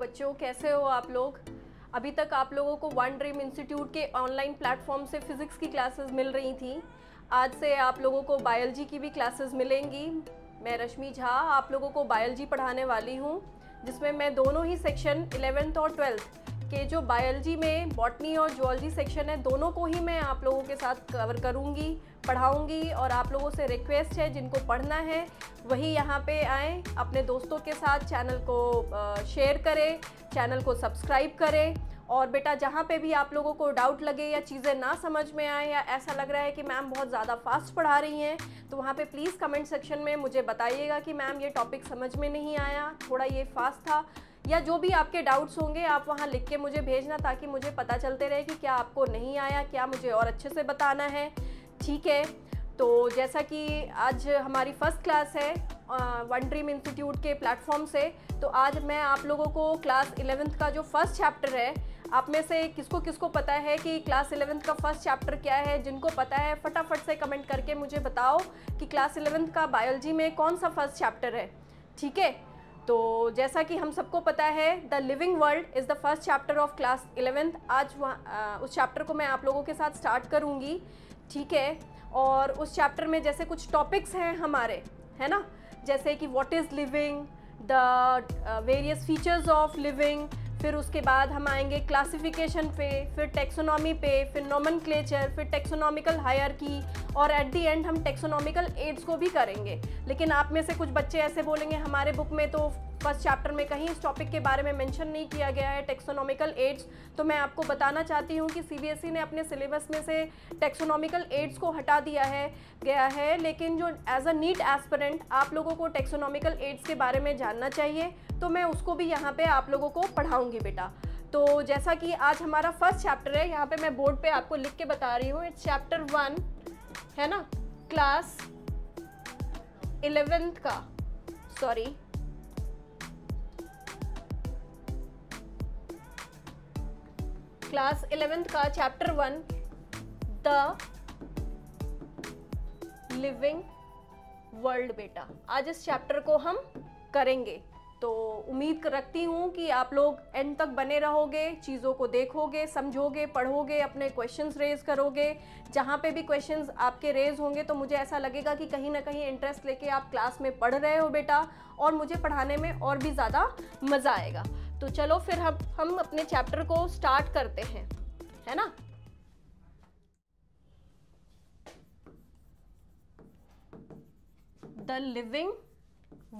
बच्चों कैसे हो आप लोग अभी तक आप लोगों को वन ड्रीम इंस्टीट्यूट के ऑनलाइन प्लेटफॉर्म से फिज़िक्स की क्लासेस मिल रही थी आज से आप लोगों को बायोलॉजी की भी क्लासेस मिलेंगी मैं रश्मि झा आप लोगों को बायोलॉजी पढ़ाने वाली हूँ जिसमें मैं दोनों ही सेक्शन इलेवेंथ और ट्वेल्थ के जो बायोलॉजी में बॉटनी और जोलॉजी सेक्शन है दोनों को ही मैं आप लोगों के साथ कवर करूँगी पढ़ाऊँगी और आप लोगों से रिक्वेस्ट है जिनको पढ़ना है वही यहाँ पे आएँ अपने दोस्तों के साथ चैनल को शेयर करें चैनल को सब्सक्राइब करें और बेटा जहाँ पे भी आप लोगों को डाउट लगे या चीज़ें ना समझ में आए या ऐसा लग रहा है कि मैम बहुत ज़्यादा फास्ट पढ़ा रही हैं तो वहाँ पे प्लीज़ कमेंट सेक्शन में मुझे बताइएगा कि मैम ये टॉपिक समझ में नहीं आया थोड़ा ये फास्ट था या जो भी आपके डाउट्स होंगे आप वहाँ लिख के मुझे भेजना ताकि मुझे पता चलते रहे कि क्या आपको नहीं आया क्या मुझे और अच्छे से बताना है ठीक है तो जैसा कि आज हमारी फर्स्ट क्लास है वन ड्रीम इंस्टीट्यूट के प्लेटफॉर्म से तो आज मैं आप लोगों को क्लास इलेवेंथ का जो फर्स्ट चैप्टर है आप में से किसको किसको पता है कि क्लास इलेवेंथ का फर्स्ट चैप्टर क्या है जिनको पता है फटाफट से कमेंट करके मुझे बताओ कि क्लास इलेवेंथ का बायोलॉजी में कौन सा फर्स्ट चैप्टर है ठीक है तो जैसा कि हम सबको पता है the living world is the first chapter of class eleventh आज वहाँ उस चैप्टर को मैं आप लोगों के साथ स्टार्ट करूँगी ठीक है और उस चैप्टर में जैसे कुछ टॉपिक्स हैं हमारे है ना जैसे कि what is living the various features of living फिर उसके बाद हम आएंगे क्लासिफिकेशन पे फिर टेक्सोनॉमी पे फिर नॉमन फिर टेक्सोनॉमिकल हायर की और एट दी एंड हम टेक्सोनॉमिकल एड्स को भी करेंगे लेकिन आप में से कुछ बच्चे ऐसे बोलेंगे हमारे बुक में तो फर्स्ट चैप्टर में कहीं इस टॉपिक के बारे में मेंशन नहीं किया गया है टेक्सोनॉमिकल एड्स तो मैं आपको बताना चाहती हूँ कि सीबीएसई e ने अपने सिलेबस में से टेक्सोनॉमिकल एड्स को हटा दिया है गया है लेकिन जो एज अ नीट एस्परेंट आप लोगों को टेक्सोनॉमिकल एड्स के बारे में जानना चाहिए तो मैं उसको भी यहाँ पर आप लोगों को पढ़ाऊँगी बेटा तो जैसा कि आज हमारा फर्स्ट चैप्टर है यहाँ पर मैं बोर्ड पर आपको लिख के बता रही हूँ इट्स चैप्टर वन है ना क्लास इलेवेंथ का सॉरी क्लास इलेवेंथ का chapter one the living world बेटा आज इस चैप्टर को हम करेंगे तो उम्मीद रखती हूँ कि आप लोग एंड तक बने रहोगे चीज़ों को देखोगे समझोगे पढ़ोगे अपने क्वेश्चंस रेज करोगे जहाँ पे भी क्वेश्चंस आपके रेज होंगे तो मुझे ऐसा लगेगा कि कहीं ना कहीं इंटरेस्ट लेके आप क्लास में पढ़ रहे हो बेटा और मुझे पढ़ाने में और भी ज़्यादा मज़ा आएगा तो चलो फिर हम हम अपने चैप्टर को स्टार्ट करते हैं है ना द लिविंग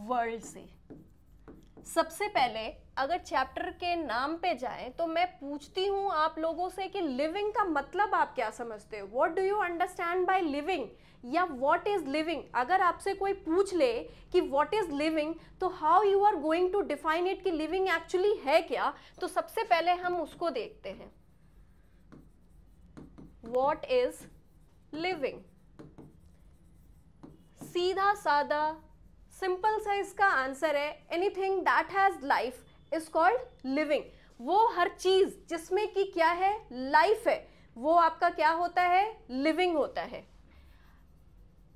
वर्ल्ड से सबसे पहले अगर चैप्टर के नाम पे जाएं तो मैं पूछती हूँ आप लोगों से कि लिविंग का मतलब आप क्या समझते हो what do you understand by living या वॉट इज़ लिविंग अगर आपसे कोई पूछ ले कि वॉट इज़ लिविंग तो how you are going to define it कि लिविंग एक्चुअली है क्या तो सबसे पहले हम उसको देखते हैं वॉट इज़ लिविंग सीधा सादा सिंपल सा इसका आंसर है anything that has life is called living वो हर चीज़ जिसमें कि क्या है लाइफ है वो आपका क्या होता है लिविंग होता है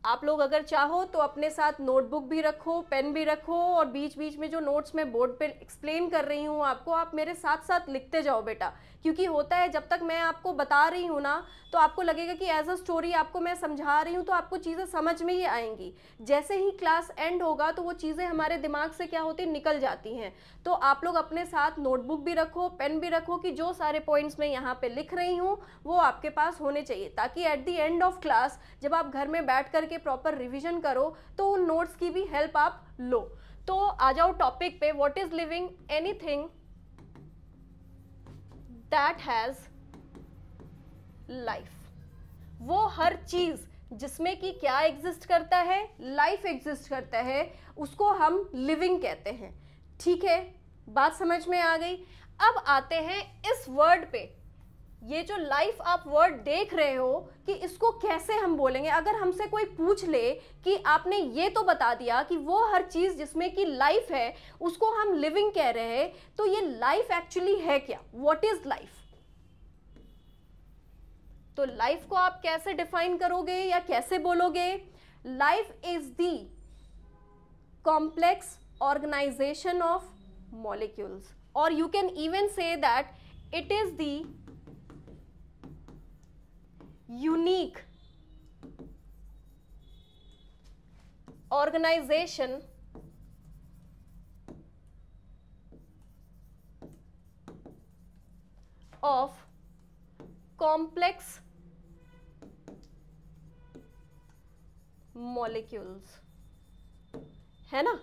आप लोग अगर चाहो तो अपने साथ नोटबुक भी रखो पेन भी रखो और बीच बीच में जो नोट्स मैं बोर्ड पे एक्सप्लेन कर रही हूँ आपको आप मेरे साथ साथ लिखते जाओ बेटा क्योंकि होता है जब तक मैं आपको बता रही हूँ ना तो आपको लगेगा कि एज अ स्टोरी आपको मैं समझा रही हूँ तो आपको चीज़ें समझ में ही आएंगी जैसे ही क्लास एंड होगा तो वो चीज़ें हमारे दिमाग से क्या होती निकल जाती हैं तो आप लोग अपने साथ नोटबुक भी रखो पेन भी रखो कि जो सारे पॉइंट्स मैं यहाँ पर लिख रही हूँ वो आपके पास होने चाहिए ताकि at the end of class जब आप घर में बैठ कर करके प्रॉपर रिविजन करो तो उन नोट्स की भी हेल्प आप लो तो आ जाओ टॉपिक पे what is living thing that has life वो हर चीज़ जिसमें कि क्या एग्जिस्ट करता है लाइफ एग्जिस्ट करता है उसको हम लिविंग कहते हैं ठीक है बात समझ में आ गई अब आते हैं इस वर्ड पे ये जो लाइफ आप वर्ड देख रहे हो कि इसको कैसे हम बोलेंगे अगर हमसे कोई पूछ ले कि आपने ये तो बता दिया कि वो हर चीज़ जिसमें कि लाइफ है उसको हम लिविंग कह रहे हैं तो ये लाइफ एक्चुअली है क्या वॉट इज़ लाइफ तो लाइफ को आप कैसे डिफाइन करोगे या कैसे बोलोगे life is the complex organization of molecules और you can even say that it is the unique organization of complex molecules है ना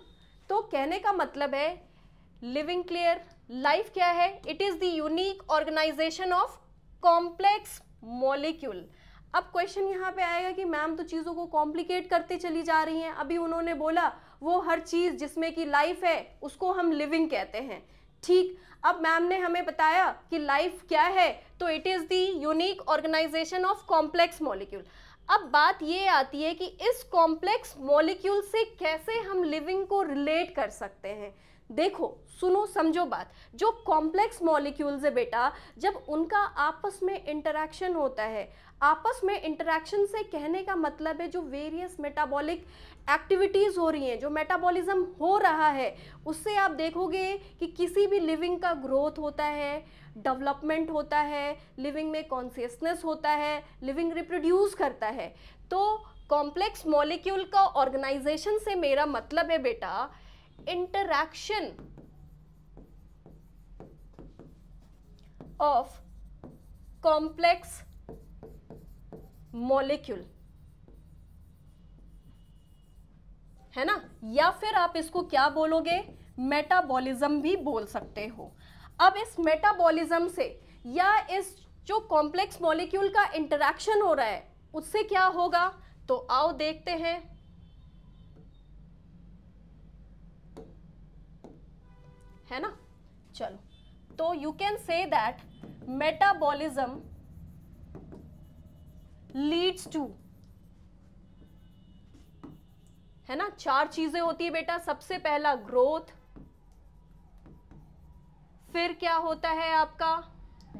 तो कहने का मतलब है लिविंग क्लियर लाइफ क्या है it is the unique organization of complex molecule अब क्वेश्चन यहाँ पे आएगा कि मैम तो चीज़ों को कॉम्प्लिकेट करते चली जा रही हैं अभी उन्होंने बोला वो हर चीज़ जिसमें कि लाइफ है उसको हम लिविंग कहते हैं ठीक अब मैम ने हमें बताया कि लाइफ क्या है तो it is the unique organization of complex molecule अब बात ये आती है कि इस कॉम्प्लेक्स मॉलिक्यूल से कैसे हम लिविंग को रिलेट कर सकते हैं देखो सुनो समझो बात जो कॉम्प्लेक्स मॉलिक्यूल्स है बेटा जब उनका आपस में इंटरेक्शन होता है आपस में इंटरेक्शन से कहने का मतलब है जो वेरियस मेटाबॉलिक एक्टिविटीज़ हो रही हैं जो मेटाबॉलिज्म हो रहा है उससे आप देखोगे कि किसी भी लिविंग का ग्रोथ होता है डेवलपमेंट होता है लिविंग में कॉन्सियसनेस होता है लिविंग रिप्रोड्यूस करता है तो कॉम्प्लेक्स मॉलिक्यूल का ऑर्गेनाइजेशन से मेरा मतलब है बेटा इंटरैक्शन of complex molecule है ना या फिर आप इसको क्या बोलोगे मेटाबॉलिज्म भी बोल सकते हो अब इस मेटाबॉलिज्म से या इस जो कॉम्प्लेक्स मॉलिक्यूल का इंटरेक्शन हो रहा है उससे क्या होगा तो आओ देखते हैं है ना चलो तो you can say that metabolism leads to है ना चार चीजें होती है बेटा सबसे पहला ग्रोथ फिर क्या होता है आपका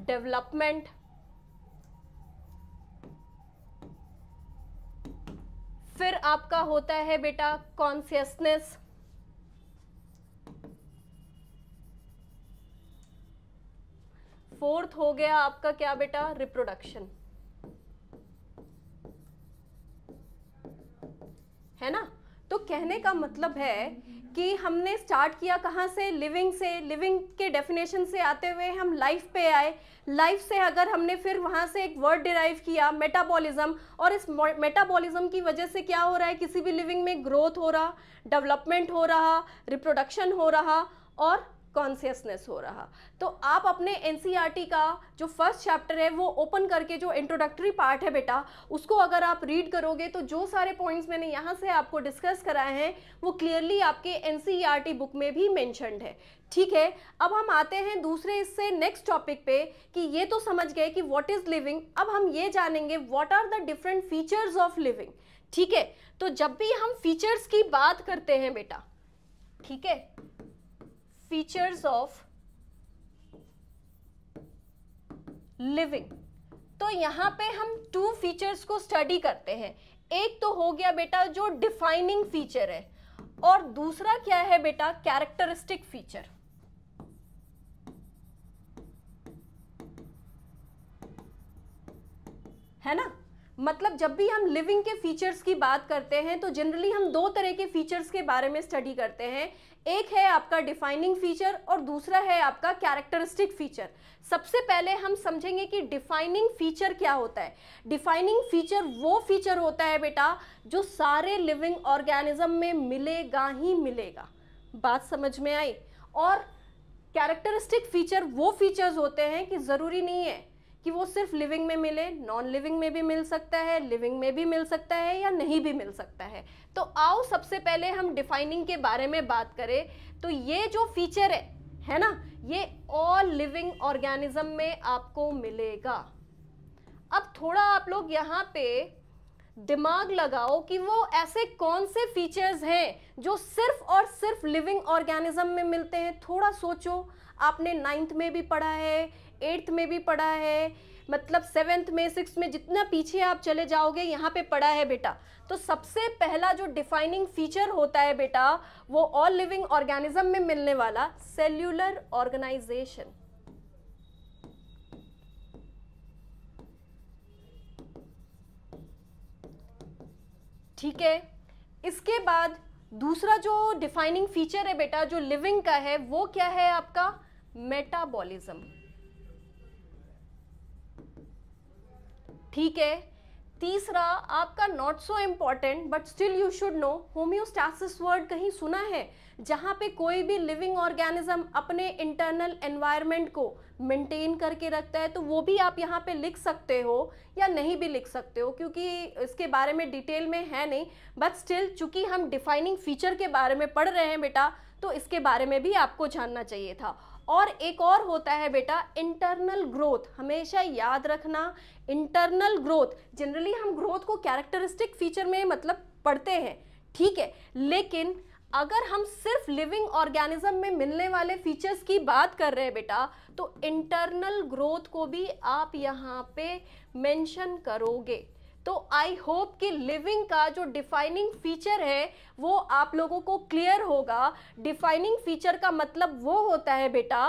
डेवलपमेंट फिर आपका होता है बेटा कॉन्सियसनेस फोर्थ हो गया आपका क्या बेटा रिप्रोडक्शन है ना तो कहने का मतलब है कि हमने स्टार्ट किया कहाँ से लिविंग से लिविंग के डेफिनेशन से आते हुए हम लाइफ पे आए लाइफ से अगर हमने फिर वहाँ से एक वर्ड डिराइव किया मेटाबॉलिज्म और इस मेटाबॉलिज्म की वजह से क्या हो रहा है किसी भी लिविंग में ग्रोथ हो रहा डेवलपमेंट हो रहा रिप्रोडक्शन हो रहा और कॉन्सियसनेस हो रहा तो आप अपने एन e का जो फर्स्ट चैप्टर है वो ओपन करके जो इंट्रोडक्टरी पार्ट है बेटा उसको अगर आप रीड करोगे तो जो सारे पॉइंट्स मैंने यहाँ से आपको डिस्कस कराए हैं वो क्लियरली आपके एन बुक e में भी मैंशनड है ठीक है अब हम आते हैं दूसरे इससे नेक्स्ट टॉपिक पे कि ये तो समझ गए कि वॉट इज़ लिविंग अब हम ये जानेंगे what are the different features of living ठीक है तो जब भी हम फीचर्स की बात करते हैं बेटा ठीक है फीचर्स ऑफ लिविंग तो यहां पे हम टू फीचर्स को स्टडी करते हैं एक तो हो गया बेटा जो डिफाइनिंग फीचर है और दूसरा क्या है बेटा कैरेक्टरिस्टिक फीचर है ना मतलब जब भी हम लिविंग के फीचर्स की बात करते हैं तो जनरली हम दो तरह के फीचर्स के बारे में स्टडी करते हैं एक है आपका डिफाइनिंग फीचर और दूसरा है आपका कैरेक्टरिस्टिक फीचर सबसे पहले हम समझेंगे कि डिफाइनिंग फीचर क्या होता है डिफाइनिंग फीचर वो फीचर होता है बेटा जो सारे लिविंग ऑर्गेनिज्म में मिलेगा ही मिलेगा बात समझ में आई और कैरेक्टरिस्टिक फीचर वो फीचर्स होते हैं कि ज़रूरी नहीं है कि वो सिर्फ लिविंग में मिले नॉन लिविंग में भी मिल सकता है लिविंग में भी मिल सकता है या नहीं भी मिल सकता है तो आओ सबसे पहले हम डिफाइनिंग के बारे में बात करें तो ये जो फीचर है है ना ये ऑल लिविंग ऑर्गेनिज्म में आपको मिलेगा अब थोड़ा आप लोग यहाँ पे दिमाग लगाओ कि वो ऐसे कौन से फीचर्स हैं जो सिर्फ और सिर्फ लिविंग ऑर्गेनिज्म में मिलते हैं थोड़ा सोचो आपने नाइन्थ में भी पढ़ा है एट्थ में भी पढ़ा है मतलब सेवेंथ में सिक्स में जितना पीछे आप चले जाओगे यहाँ पे पढ़ा है बेटा तो सबसे पहला जो डिफाइनिंग फीचर होता है बेटा वो ऑल लिविंग ऑर्गेनिज्म में मिलने वाला सेल्यूलर ऑर्गेनाइजेशन ठीक है इसके बाद दूसरा जो डिफाइनिंग फीचर है बेटा जो लिविंग का है वो क्या है आपका मेटाबॉलिज्म ठीक है तीसरा आपका not so important but still you should know homeostasis word कहीं सुना है जहाँ पे कोई भी लिविंग ऑर्गेनिज्म अपने इंटरनल एनवायरनमेंट को मेंटेन करके रखता है तो वो भी आप यहाँ पे लिख सकते हो या नहीं भी लिख सकते हो क्योंकि इसके बारे में डिटेल में है नहीं बट स्टिल चूँकि हम डिफाइनिंग फीचर के बारे में पढ़ रहे हैं बेटा तो इसके बारे में भी आपको जानना चाहिए था और एक और होता है बेटा इंटरनल ग्रोथ हमेशा याद रखना इंटरनल ग्रोथ जनरली हम ग्रोथ को कैरेक्टरिस्टिक फीचर में मतलब पढ़ते हैं ठीक है लेकिन अगर हम सिर्फ लिविंग ऑर्गेनिज्म में मिलने वाले फीचर्स की बात कर रहे हैं बेटा तो इंटरनल ग्रोथ को भी आप यहाँ पे मेंशन करोगे तो आई होप कि लिविंग का जो डिफाइनिंग फीचर है वो आप लोगों को क्लियर होगा डिफाइनिंग फीचर का मतलब वो होता है बेटा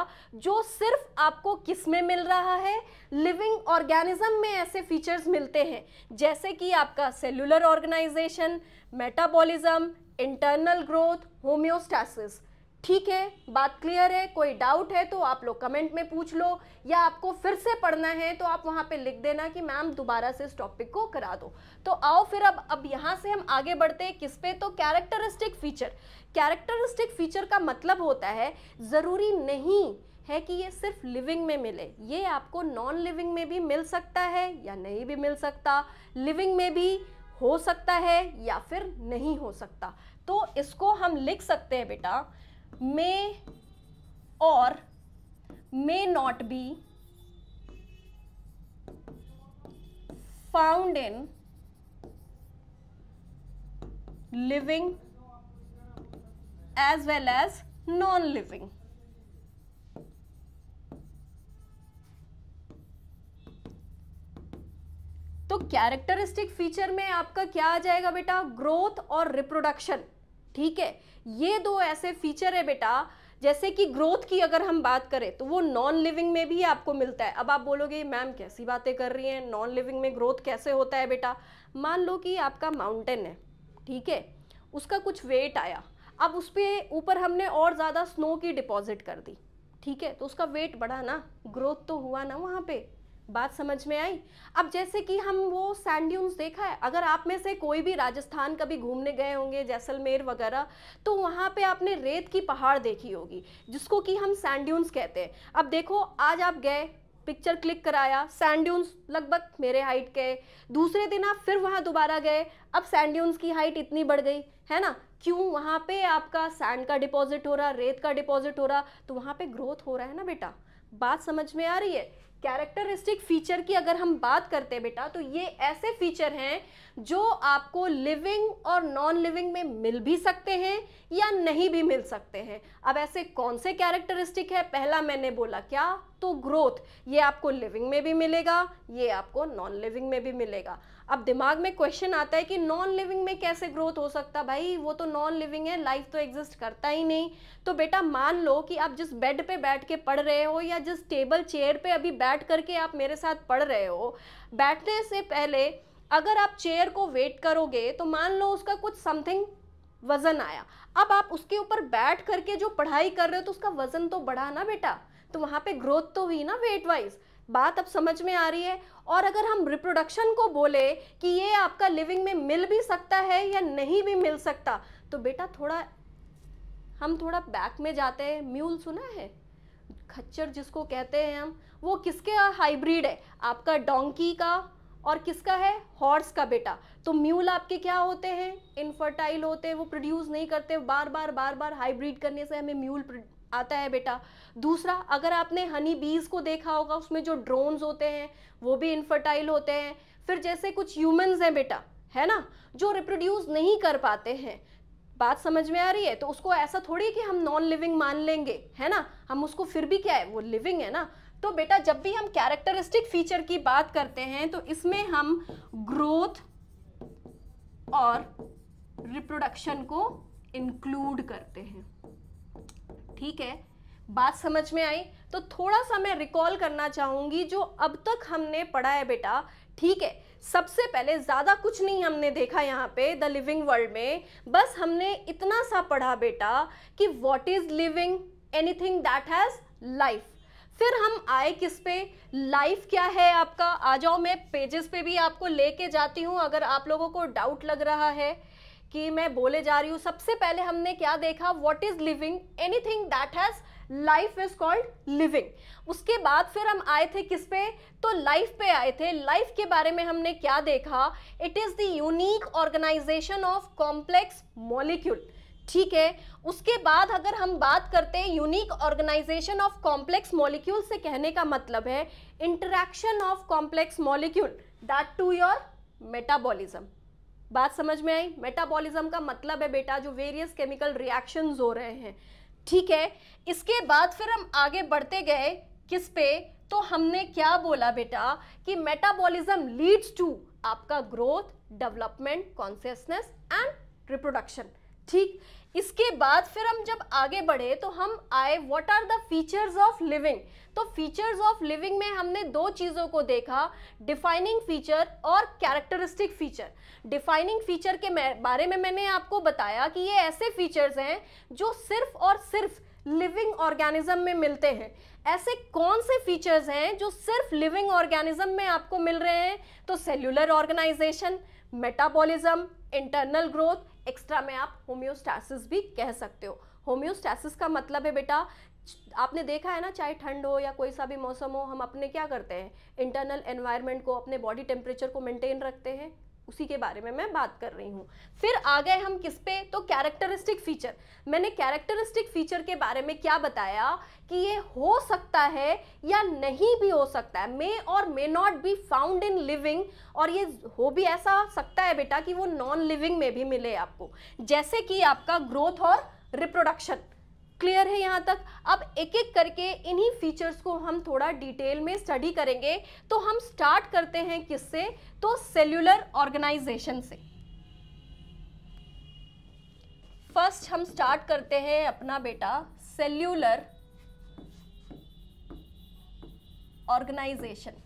जो सिर्फ आपको किस में मिल रहा है लिविंग ऑर्गेनिज्म में ऐसे फीचर्स मिलते हैं जैसे कि आपका cellular organization metabolism internal growth homeostasis ठीक है बात क्लियर है कोई डाउट है तो आप लोग कमेंट में पूछ लो या आपको फिर से पढ़ना है तो आप वहाँ पे लिख देना कि मैम दोबारा से इस टॉपिक को करा दो तो आओ फिर अब अब यहाँ से हम आगे बढ़ते हैं किस पे तो कैरेक्टरिस्टिक फीचर कैरेक्टरिस्टिक फीचर का मतलब होता है ज़रूरी नहीं है कि ये सिर्फ लिविंग में मिले ये आपको नॉन लिविंग में भी मिल सकता है या नहीं भी मिल सकता लिविंग में भी हो सकता है या फिर नहीं हो सकता तो इसको हम लिख सकते हैं बेटा मे और may not be found in living as well as non living तो कैरेक्टरिस्टिक फीचर में आपका क्या आ जाएगा बेटा ग्रोथ और रिप्रोडक्शन ठीक है ये दो ऐसे फीचर है बेटा जैसे कि ग्रोथ की अगर हम बात करें तो वो नॉन लिविंग में भी आपको मिलता है अब आप बोलोगे मैम कैसी बातें कर रही हैं नॉन लिविंग में ग्रोथ कैसे होता है बेटा मान लो कि आपका माउंटेन है ठीक है उसका कुछ वेट आया अब उस पर ऊपर हमने और ज़्यादा स्नो की डिपॉजिट कर दी ठीक है तो उसका वेट बढ़ा ना ग्रोथ तो हुआ ना वहाँ पे बात समझ में आई अब जैसे कि हम वो सैंड्यून्स देखा है अगर आप में से कोई भी राजस्थान कभी घूमने गए होंगे जैसलमेर वगैरह तो वहाँ पे आपने रेत की पहाड़ देखी होगी जिसको कि हम सैंड्यून्स कहते हैं अब देखो आज आप गए पिक्चर क्लिक कराया सैंड्यून्स लगभग मेरे हाइट के दूसरे दिन आप फिर वहाँ दोबारा गए अब सैंड्यून्स की हाइट इतनी बढ़ गई है ना क्यों वहाँ पे आपका सैंड का डिपॉजिट हो रहा रेत का डिपॉजिट हो रहा तो वहाँ पे ग्रोथ हो रहा है ना बेटा बात समझ में आ रही है कैरेक्टरिस्टिक फीचर की अगर हम बात करते हैं बेटा तो ये ऐसे फीचर हैं जो आपको लिविंग और नॉन लिविंग में मिल भी सकते हैं या नहीं भी मिल सकते हैं अब ऐसे कौन से कैरेक्टरिस्टिक है पहला मैंने बोला क्या तो ग्रोथ ये आपको लिविंग में भी मिलेगा ये आपको नॉन लिविंग में भी मिलेगा अब दिमाग में क्वेश्चन आता है कि नॉन लिविंग में कैसे ग्रोथ हो सकता भाई वो तो नॉन लिविंग है लाइफ तो एग्जिस्ट करता ही नहीं तो बेटा मान लो कि आप जिस बेड पे बैठ के पढ़ रहे हो या जिस टेबल चेयर पे अभी बैठ करके आप मेरे साथ पढ़ रहे हो बैठने से पहले अगर आप चेयर को वेट करोगे तो मान लो उसका कुछ समथिंग वज़न आया अब आप उसके ऊपर बैठ करके जो पढ़ाई कर रहे हो तो उसका वज़न तो बढ़ा ना बेटा तो वहाँ पे ग्रोथ तो हुई ना वेट वाइज बात अब समझ में आ रही है और अगर हम रिप्रोडक्शन को बोले कि ये आपका लिविंग में मिल भी सकता है या नहीं भी मिल सकता तो बेटा थोड़ा हम थोड़ा बैक में जाते हैं म्यूल सुना है खच्चर जिसको कहते हैं हम वो किसके हाइब्रिड है आपका डोंकी का और किसका है हॉर्स का बेटा तो म्यूल आपके क्या होते हैं इनफर्टाइल होते हैं वो प्रोड्यूस नहीं करते बार बार बार बार हाइब्रिड करने से हमें म्यूल आता है बेटा दूसरा अगर आपने हनी बीज को देखा होगा उसमें जो ड्रोन्स होते हैं वो भी इनफर्टाइल होते हैं फिर जैसे कुछ ह्यूमंस हैं बेटा है ना जो रिप्रोड्यूस नहीं कर पाते हैं बात समझ में आ रही है तो उसको ऐसा थोड़ी कि हम नॉन लिविंग मान लेंगे है ना हम उसको फिर भी क्या है वो लिविंग है ना तो बेटा जब भी हम कैरेक्टरिस्टिक फीचर की बात करते हैं तो इसमें हम ग्रोथ और रिप्रोडक्शन को इंक्लूड करते हैं ठीक है बात समझ में आई तो थोड़ा सा मैं रिकॉल करना चाहूँगी जो अब तक हमने पढ़ा है बेटा ठीक है सबसे पहले ज़्यादा कुछ नहीं हमने देखा यहाँ पे द लिविंग वर्ल्ड में बस हमने इतना सा पढ़ा बेटा कि what is living anything that has life फिर हम आए किस पे लाइफ क्या है आपका आ जाओ मैं पेजेस पे भी आपको लेके जाती हूँ अगर आप लोगों को डाउट लग रहा है कि मैं बोले जा रही हूँ सबसे पहले हमने क्या देखा what is living anything that has life is called living उसके बाद फिर हम आए थे किस पे तो लाइफ पे आए थे लाइफ के बारे में हमने क्या देखा it is the unique organization of complex molecule ठीक है उसके बाद अगर हम बात करते हैं unique organization of complex molecule से कहने का मतलब है interaction of complex molecule that to your metabolism बात समझ में आई मेटाबॉलिज्म का मतलब है बेटा जो वेरियस केमिकल रिएक्शन हो रहे हैं ठीक है इसके बाद फिर हम आगे बढ़ते गए किस पे तो हमने क्या बोला बेटा कि मेटाबॉलिज्म लीड्स टू आपका growth development consciousness and reproduction ठीक इसके बाद फिर हम जब आगे बढ़े तो हम आए what are the features of living तो फीचर्स ऑफ लिविंग में हमने दो चीज़ों को देखा डिफाइनिंग फीचर और कैरेक्टरिस्टिक फीचर डिफाइनिंग फीचर के बारे में मैंने आपको बताया कि ये ऐसे फीचर्स हैं जो सिर्फ और सिर्फ लिविंग ऑर्गेनिज्म में मिलते हैं ऐसे कौन से फीचर्स हैं जो सिर्फ लिविंग ऑर्गेनिज्म में आपको मिल रहे हैं तो cellular organisation metabolism internal growth extra में आप होम्योस्टैसिस भी कह सकते हो होम्योस्टैसिस का मतलब है बेटा आपने देखा है ना चाहे ठंड हो या कोई सा भी मौसम हो हम अपने क्या करते हैं इंटरनल एनवायरनमेंट को अपने बॉडी टेम्परेचर को मेंटेन रखते हैं उसी के बारे में मैं बात कर रही हूँ फिर आ गए हम किस पे तो कैरेक्टरिस्टिक फीचर मैंने कैरेक्टरिस्टिक फीचर के बारे में क्या बताया कि ये हो सकता है या नहीं भी हो सकता है मे और may not be found in living और ये हो भी ऐसा सकता है बेटा कि वो नॉन लिविंग में भी मिले आपको जैसे कि आपका ग्रोथ और रिप्रोडक्शन क्लियर है यहाँ तक अब एक एक करके इन्हीं फीचर्स को हम थोड़ा डिटेल में स्टडी करेंगे तो हम स्टार्ट करते हैं किससे तो सेल्यूलर ऑर्गेनाइजेशन से फर्स्ट हम स्टार्ट करते हैं अपना बेटा सेल्यूलर ऑर्गेनाइजेशन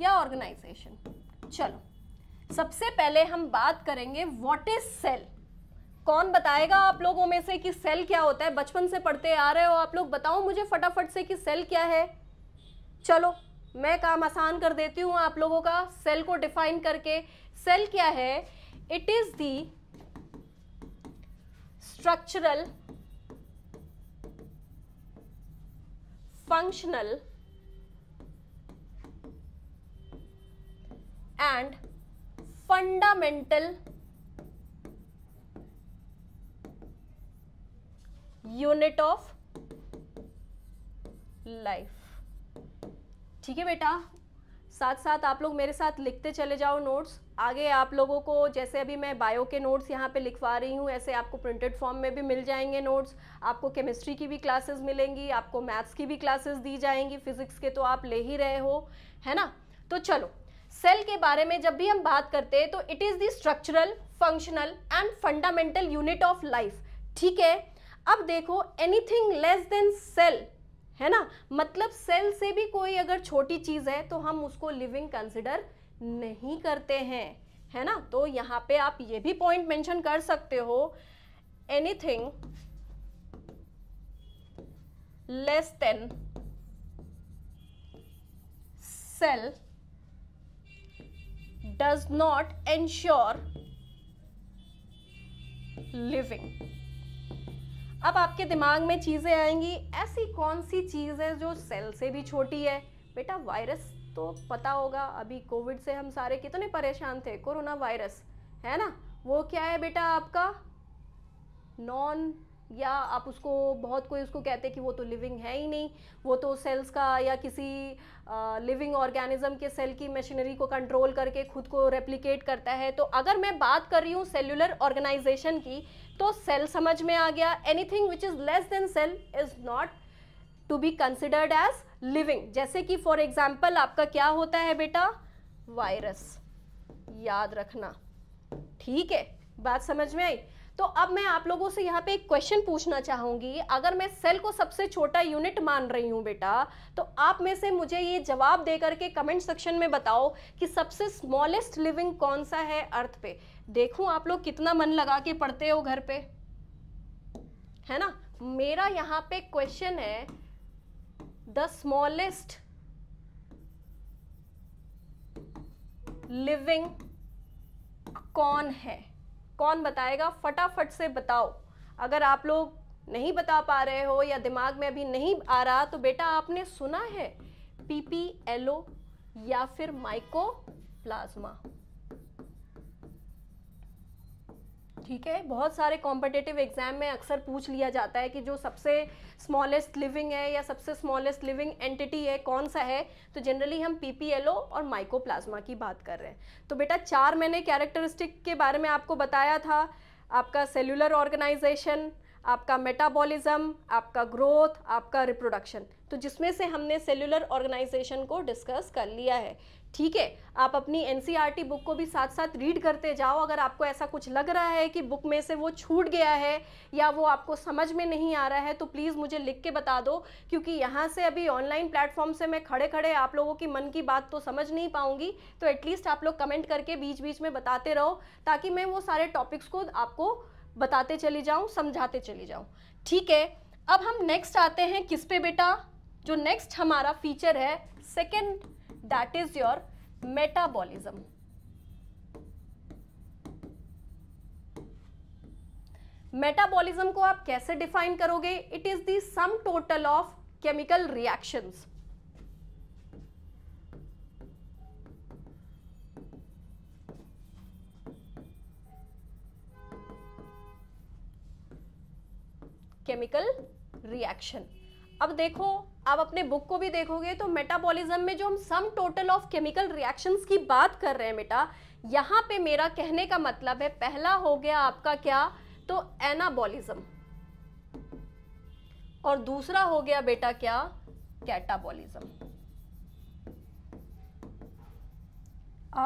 या ऑर्गेनाइजेशन चलो सबसे पहले हम बात करेंगे व्हाट इज सेल कौन बताएगा आप लोगों में से कि सेल क्या होता है बचपन से पढ़ते आ रहे हो आप लोग बताओ मुझे फटाफट से कि सेल क्या है चलो मैं काम आसान कर देती हूँ आप लोगों का सेल को डिफाइन करके सेल क्या है it is the structural functional and fundamental unit of life ठीक है बेटा साथ साथ आप लोग मेरे साथ लिखते चले जाओ नोट्स आगे आप लोगों को जैसे अभी मैं बायो के नोट्स यहाँ पे लिखवा रही हूँ ऐसे आपको प्रिंटेड फॉर्म में भी मिल जाएंगे नोट्स आपको केमिस्ट्री की भी क्लासेस मिलेंगी आपको मैथ्स की भी क्लासेस दी जाएंगी फिजिक्स के तो आप ले ही रहे हो है ना तो चलो सेल के बारे में जब भी हम बात करते हैं तो it is the structural functional and fundamental unit of life ठीक है अब देखो एनीथिंग लेस देन सेल है ना मतलब सेल से भी कोई अगर छोटी चीज़ है तो हम उसको लिविंग कंसिडर नहीं करते हैं है ना तो यहां पे आप ये भी पॉइंट मेंशन कर सकते हो anything less than cell does not ensure living अब आपके दिमाग में चीज़ें आएंगी ऐसी कौन सी चीज़ है जो सेल से भी छोटी है बेटा वायरस तो पता होगा अभी कोविड से हम सारे कितने परेशान थे कोरोना वायरस है ना वो क्या है बेटा आपका नॉन या आप उसको बहुत कोई उसको कहते हैं कि वो तो लिविंग है ही नहीं वो तो सेल्स का या किसी लिविंग ऑर्गेनिज्म के सेल की मशीनरी को कंट्रोल करके खुद को रेप्लिकेट करता है तो अगर मैं बात कर रही हूँ सेलुलर ऑर्गेनाइजेशन की तो सेल समझ में आ गया anything which is less than cell is not to be considered as living जैसे कि फॉर एग्जाम्पल आपका क्या होता है बेटा वायरस याद रखना ठीक है बात समझ में आई तो अब मैं आप लोगों से यहाँ पे एक क्वेश्चन पूछना चाहूंगी अगर मैं सेल को सबसे छोटा यूनिट मान रही हूँ बेटा तो आप में से मुझे ये जवाब दे करके कमेंट सेक्शन में बताओ कि सबसे स्मॉलेस्ट लिविंग कौन सा है अर्थ पे देखूँ आप लोग कितना मन लगा के पढ़ते हो घर पे है ना मेरा यहाँ पे क्वेश्चन है द स्मॉलेस्ट लिविंग कौन है कौन बताएगा फटाफट से बताओ अगर आप लोग नहीं बता पा रहे हो या दिमाग में अभी नहीं आ रहा तो बेटा आपने सुना है पीपीएलओ या फिर माइको प्लाज्मा ठीक है बहुत सारे कॉम्पिटेटिव एग्ज़ाम में अक्सर पूछ लिया जाता है कि जो सबसे स्मॉलेस्ट लिविंग है या सबसे स्मॉलेस्ट लिविंग एंटिटी है कौन सा है तो जनरली हम पीपीएलओ और माइकोप्लाज्मा की बात कर रहे हैं तो बेटा चार मैंने कैरेक्टरिस्टिक के बारे में आपको बताया था आपका सेलुलर ऑर्गेनाइजेशन आपका मेटाबॉलिज्म आपका ग्रोथ आपका रिप्रोडक्शन तो जिसमें से हमने सेलुलर ऑर्गेनाइजेशन को डिस्कस कर लिया है ठीक है आप अपनी एन बुक e को भी साथ साथ रीड करते जाओ अगर आपको ऐसा कुछ लग रहा है कि बुक में से वो छूट गया है या वो आपको समझ में नहीं आ रहा है तो प्लीज़ मुझे लिख के बता दो क्योंकि यहाँ से अभी ऑनलाइन प्लेटफॉर्म से मैं खड़े खड़े आप लोगों की मन की बात तो समझ नहीं पाऊँगी तो एटलीस्ट आप लोग कमेंट करके बीच बीच में बताते रहो ताकि मैं वो सारे टॉपिक्स को आपको बताते चली जाऊं समझाते चली जाऊं ठीक है अब हम नेक्स्ट आते हैं किस पे बेटा जो नेक्स्ट हमारा फीचर है second that is your metabolism metabolism को आप कैसे डिफाइन करोगे it is the sum total of chemical reactions chemical reaction अब देखो आप अपने बुक को भी देखोगे तो मेटाबॉलिज्म में जो हम sum total of chemical reactions की बात कर रहे हैं बेटा यहाँ पे मेरा कहने का मतलब है पहला हो गया आपका क्या तो एनाबॉलिज्म और दूसरा हो गया बेटा क्या कैटाबॉलिज्म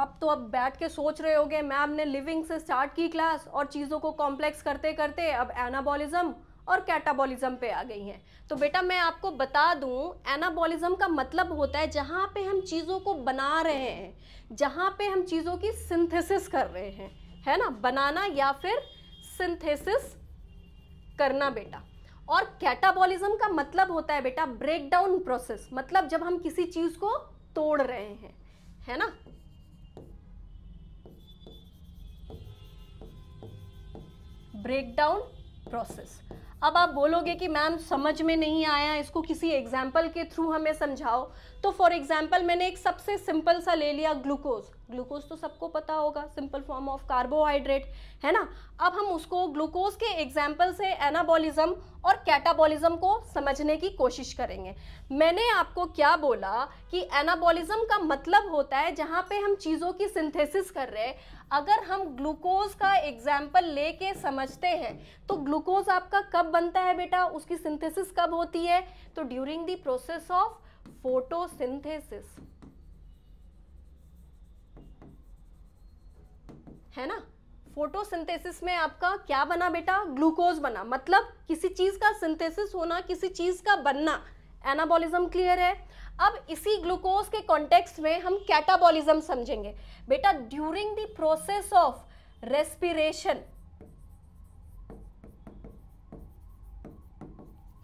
आप तो अब बैठ के सोच रहे होगे मैम ने लिविंग से स्टार्ट की क्लास और चीज़ों को कॉम्प्लेक्स करते करते अब एनाबॉलिज्म और कैटाबॉलिज्म पे आ गई हैं तो बेटा मैं आपको बता दूं एनाबॉलिज्म का मतलब होता है जहाँ पे हम चीज़ों को बना रहे हैं जहाँ पे हम चीज़ों की सिंथेसिस कर रहे हैं है ना बनाना या फिर सिंथेसिस करना बेटा और कैटाबॉलिज्म का मतलब होता है बेटा ब्रेकडाउन प्रोसेस मतलब जब हम किसी चीज़ को तोड़ रहे हैं है ना ब्रेकडाउन प्रोसेस अब आप बोलोगे कि मैम समझ में नहीं आया इसको किसी एग्जाम्पल के थ्रू हमें समझाओ तो फॉर एग्जाम्पल मैंने एक सबसे सिंपल सा ले लिया ग्लूकोज ग्लूकोज तो सबको पता होगा सिंपल फॉर्म ऑफ कार्बोहाइड्रेट है ना अब हम उसको ग्लूकोज के एग्जाम्पल से एनाबॉलिज्म और कैटाबॉलिज्म को समझने की कोशिश करेंगे मैंने आपको क्या बोला कि एनाबॉलिज्म का मतलब होता है जहाँ पे हम चीज़ों की सिंथेसिस कर रहे हैं अगर हम ग्लूकोज का एग्जाम्पल लेके समझते हैं तो ग्लूकोज आपका कब बनता है बेटा उसकी सिंथेसिस कब होती है तो during the process of photosynthesis है ना फोटोसिंथेसिस में आपका क्या बना बेटा ग्लूकोज बना मतलब किसी चीज का सिंथेसिस होना किसी चीज का बनना एनाबॉलिज्म क्लियर है अब इसी ग्लूकोज के कॉन्टेक्स्ट में हम कैटाबॉलिज्म समझेंगे बेटा during the process of respiration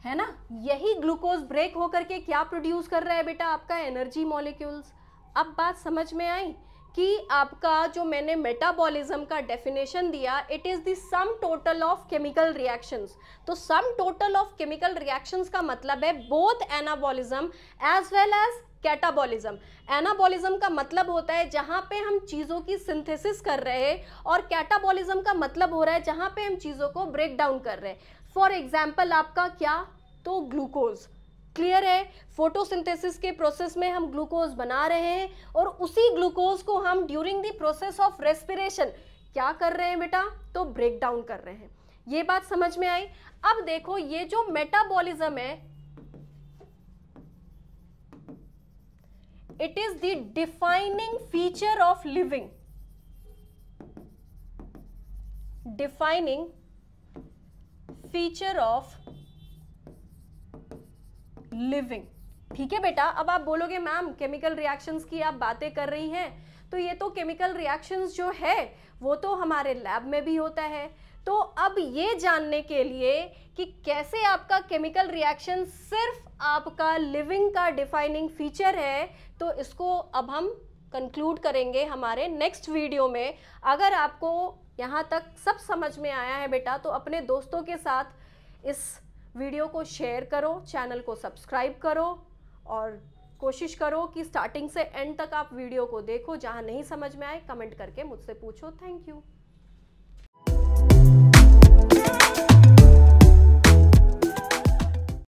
है ना यही ग्लूकोज ब्रेक होकर के क्या प्रोड्यूस कर रहा है बेटा आपका एनर्जी मॉलिक्यूल्स अब बात समझ में आई कि आपका जो मैंने मेटाबॉलिज्म का डेफिनेशन दिया it is the sum total of chemical reactions तो sum total of chemical reactions का मतलब है both anabolism as well as catabolism anabolism का मतलब होता है जहाँ पे हम चीज़ों की सिंथेसिस कर रहे हैं और कैटाबॉलिज्म का मतलब हो रहा है जहाँ पे हम चीज़ों को ब्रेक डाउन कर रहे हैं फॉर एग्जाम्पल आपका क्या तो ग्लूकोज क्लियर है फोटोसिंथेसिस के प्रोसेस में हम ग्लूकोज बना रहे हैं और उसी ग्लूकोज को हम during the process of respiration क्या कर रहे हैं बेटा तो ब्रेक डाउन कर रहे हैं ये बात समझ में आई अब देखो ये जो मेटाबॉलिज्म है it is the defining feature of living defining feature of living ठीक है बेटा अब आप बोलोगे मैम केमिकल रिएक्शंस की आप बातें कर रही हैं तो ये तो केमिकल रिएक्शंस जो है वो तो हमारे लैब में भी होता है तो अब ये जानने के लिए कि कैसे आपका केमिकल रिएक्शन सिर्फ आपका लिविंग का डिफाइनिंग फीचर है तो इसको अब हम कंक्लूड करेंगे हमारे नेक्स्ट वीडियो में अगर आपको यहाँ तक सब समझ में आया है बेटा तो अपने दोस्तों के साथ इस वीडियो को शेयर करो चैनल को सब्सक्राइब करो और कोशिश करो कि स्टार्टिंग से एंड तक आप वीडियो को देखो जहाँ नहीं समझ में आए कमेंट करके मुझसे पूछो थैंक यू